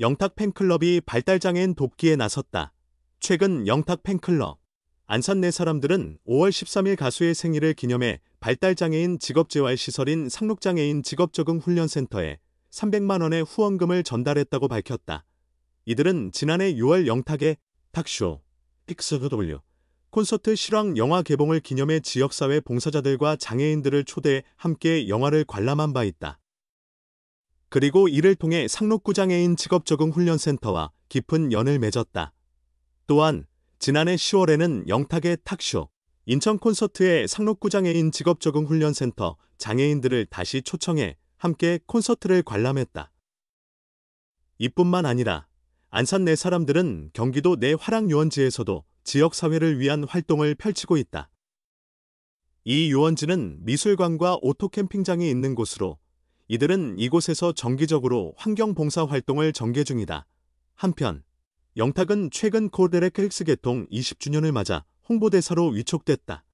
영탁 팬클럽이 발달장애인 돕기에 나섰다. 최근 영탁 팬클럽 안산 내 사람들은 5월 13일 가수의 생일을 기념해 발달장애인 직업재활시설인 상록장애인 직업적응훈련센터에 300만원의 후원금을 전달했다고 밝혔다. 이들은 지난해 6월 영탁의 탁쇼, 픽스W, 콘서트 실황 영화 개봉을 기념해 지역사회 봉사자들과 장애인들을 초대해 함께 영화를 관람한 바 있다. 그리고 이를 통해 상록구장애인 직업적응훈련센터와 깊은 연을 맺었다. 또한 지난해 10월에는 영탁의 탁쇼, 인천 콘서트의 상록구장애인 직업적응훈련센터 장애인들을 다시 초청해 함께 콘서트를 관람했다. 이뿐만 아니라 안산 내 네 사람들은 경기도 내 화랑 유원지에서도 지역사회를 위한 활동을 펼치고 있다. 이 유원지는 미술관과 오토캠핑장이 있는 곳으로 이들은 이곳에서 정기적으로 환경봉사 활동을 전개 중이다. 한편 영탁은 최근 코데렉 헬스계통 20주년을 맞아 홍보대사로 위촉됐다.